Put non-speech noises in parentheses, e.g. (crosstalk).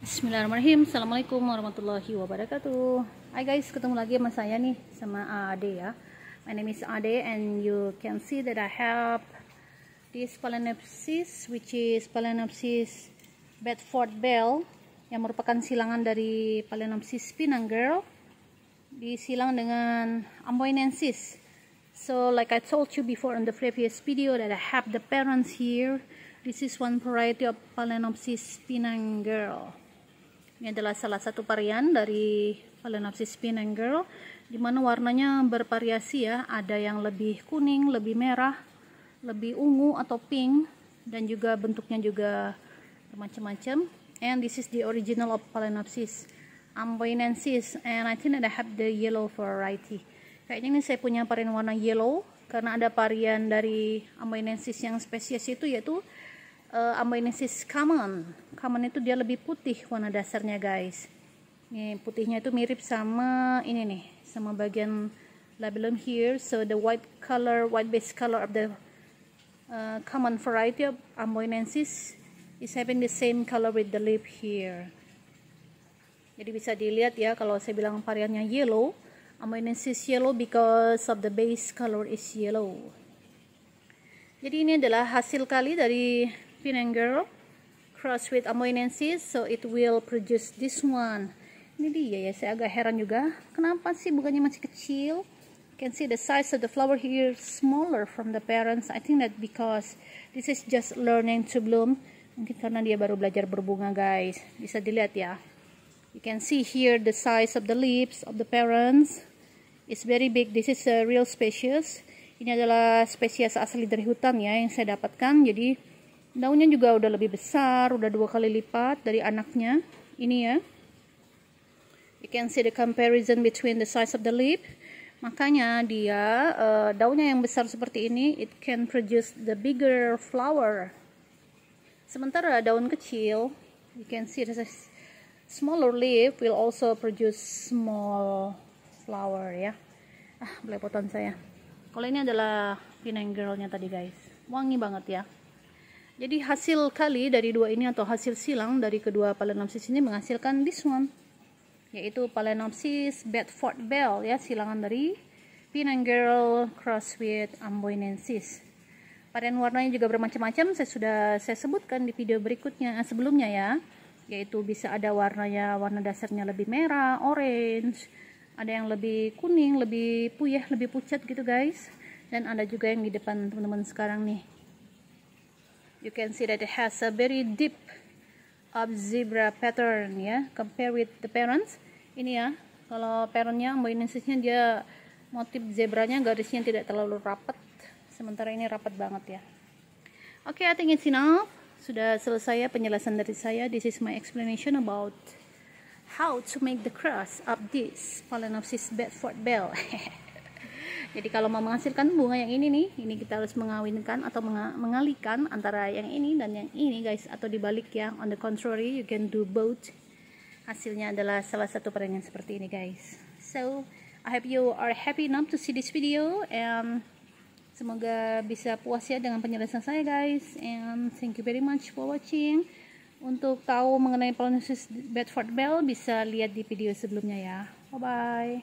Bismillahirrahmanirrahim Assalamualaikum warahmatullahi wabarakatuh Hai guys ketemu lagi sama saya nih Sama Ade ya My name is Ade and you can see that I have This Palenopsis Which is Palenopsis Bedford Bell Yang merupakan silangan dari Palenopsis Pinang Girl Disilang dengan Amboinensis So like I told you before in the previous video That I have the parents here This is one variety of Palenopsis Pinang Girl ini adalah salah satu varian dari Phalaenopsis spinanger Girl dimana warnanya bervariasi ya, ada yang lebih kuning, lebih merah, lebih ungu atau pink dan juga bentuknya juga macam-macam. And this is the original of Phalaenopsis amboinensis and I think I have the yellow variety. Kayaknya ini saya punya varian warna yellow karena ada varian dari amboinensis yang spesies itu yaitu uh, common. Common itu dia lebih putih warna dasarnya guys. Ini putihnya itu mirip sama ini nih, sama bagian labellum here. So the white color, white base color of the uh, common variety of amboinensis is having the same color with the leaf here. Jadi bisa dilihat ya kalau saya bilang variannya yellow, amboinensis yellow because of the base color is yellow. Jadi ini adalah hasil kali dari Pinangirl cross with Amoinensis so it will produce this one ini dia ya saya agak heran juga kenapa sih bukannya masih kecil you can see the size of the flower here smaller from the parents I think that because this is just learning to bloom mungkin karena dia baru belajar berbunga guys bisa dilihat ya you can see here the size of the leaves of the parents it's very big this is a real species ini adalah spesies asli dari hutan ya yang saya dapatkan jadi daunnya juga udah lebih besar udah dua kali lipat dari anaknya ini ya you can see the comparison between the size of the leaf makanya dia uh, daunnya yang besar seperti ini it can produce the bigger flower sementara daun kecil you can see the smaller leaf will also produce small flower ya ah belepotan saya kalau ini adalah pinang girlnya tadi guys wangi banget ya jadi hasil kali dari dua ini atau hasil silang dari kedua palenopsis ini menghasilkan this one yaitu Palenopsis Bedford Bell ya silangan dari girl cross with Amboinensis. Varian warnanya juga bermacam-macam, saya sudah saya sebutkan di video berikutnya eh, sebelumnya ya, yaitu bisa ada warnanya warna dasarnya lebih merah, orange, ada yang lebih kuning, lebih puyah, lebih pucat gitu guys. Dan ada juga yang di depan teman-teman sekarang nih you can see that it has a very deep of um, zebra pattern ya compare with the parents ini ya kalau parentnya Indonesia dia motif zebranya garisnya tidak terlalu rapat sementara ini rapat banget ya oke okay, I think it's enough sudah selesai ya penjelasan dari saya this is my explanation about how to make the cross of this Phalaenopsis Bedford Bell (laughs) jadi kalau mau menghasilkan bunga yang ini nih ini kita harus mengawinkan atau mengalihkan antara yang ini dan yang ini guys atau dibalik ya on the contrary you can do both hasilnya adalah salah satu perenggan seperti ini guys so I hope you are happy enough to see this video and semoga bisa puas ya dengan penjelasan saya guys and thank you very much for watching untuk tahu mengenai pronosis Bedford Bell bisa lihat di video sebelumnya ya. Bye bye.